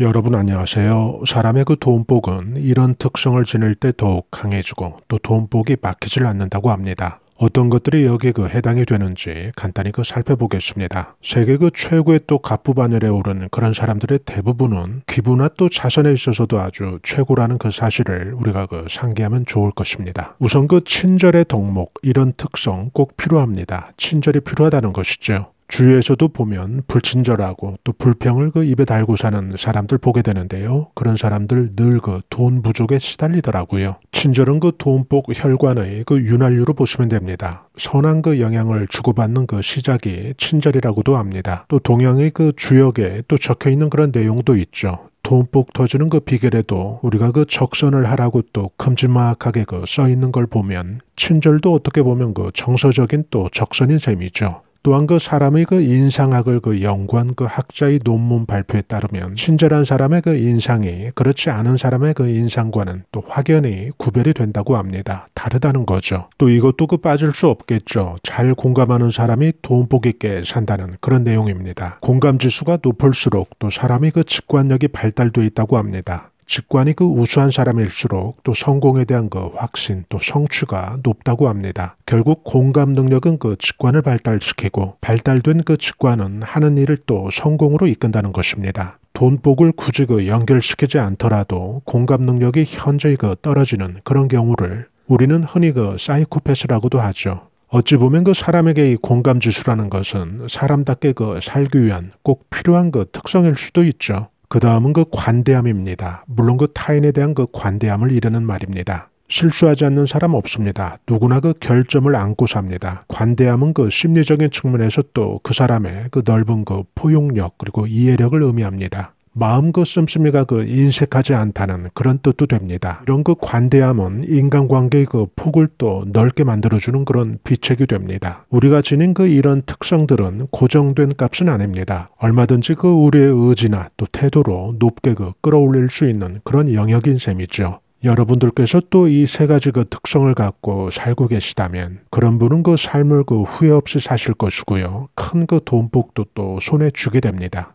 여러분 안녕하세요. 사람의 그 돈복은 이런 특성을 지닐 때 더욱 강해지고 또 돈복이 막히질 않는다고 합니다. 어떤 것들이 여기에 그 해당이 되는지 간단히 그 살펴보겠습니다. 세계 그 최고의 또 갑부바늘에 오른 그런 사람들의 대부분은 기부나 또 자선에 있어서도 아주 최고라는 그 사실을 우리가 그 상기하면 좋을 것입니다. 우선 그 친절의 덕목 이런 특성 꼭 필요합니다. 친절이 필요하다는 것이죠. 주위에서도 보면 불친절하고 또 불평을 그 입에 달고 사는 사람들 보게 되는데요. 그런 사람들 늘 그 돈 부족에 시달리더라고요. 친절은 그 돈복 혈관의 그 윤활유로 보시면 됩니다. 선한 그 영향을 주고받는 그 시작이 친절이라고도 합니다. 또 동양의 그 주역에 또 적혀 있는 그런 내용도 있죠. 돈복 터지는 그 비결에도 우리가 그 적선을 하라고 또 큼지막하게 그 써 있는 걸 보면 친절도 어떻게 보면 그 정서적인 또 적선인 셈이죠. 또한 그 사람의 그 인상학을 그 연구한 그 학자의 논문 발표에 따르면 친절한 사람의 그 인상이 그렇지 않은 사람의 그 인상과는 또 확연히 구별이 된다고 합니다. 다르다는 거죠. 또 이것도 그 빠질 수 없겠죠. 잘 공감하는 사람이 돈복 있게 산다는 그런 내용입니다. 공감 지수가 높을수록 또 사람이 그 직관력이 발달돼 있다고 합니다. 직관이 그 우수한 사람일수록 또 성공에 대한 그 확신 또 성취가 높다고 합니다. 결국 공감 능력은 그 직관을 발달시키고 발달된 그 직관은 하는 일을 또 성공으로 이끈다는 것입니다. 돈복을 굳이 그 연결시키지 않더라도 공감 능력이 현저히 그 떨어지는 그런 경우를 우리는 흔히 그 사이코패스라고도 하죠. 어찌 보면 그 사람에게 이 공감 지수라는 것은 사람답게 그 살기 위한 꼭 필요한 그 특성일 수도 있죠. 그 다음은 그 관대함입니다. 물론 그 타인에 대한 그 관대함을 이르는 말입니다. 실수하지 않는 사람 없습니다. 누구나 그 결점을 안고 삽니다. 관대함은 그 심리적인 측면에서 또 그 사람의 그 넓은 그 포용력 그리고 이해력을 의미합니다. 마음껏 씀씀이가 그 인색하지 않다는 그런 뜻도 됩니다. 이런 그 관대함은 인간관계의 그 폭을 또 넓게 만들어주는 그런 비책이 됩니다. 우리가 지닌 그 이런 특성들은 고정된 값은 아닙니다. 얼마든지 그 우리의 의지나 또 태도로 높게 그 끌어올릴 수 있는 그런 영역인 셈이죠. 여러분들께서 또 이 세 가지 그 특성을 갖고 살고 계시다면 그런 분은 그 삶을 그 후회 없이 사실 것이고요. 큰 그 돈복도 또 손에 쥐게 됩니다.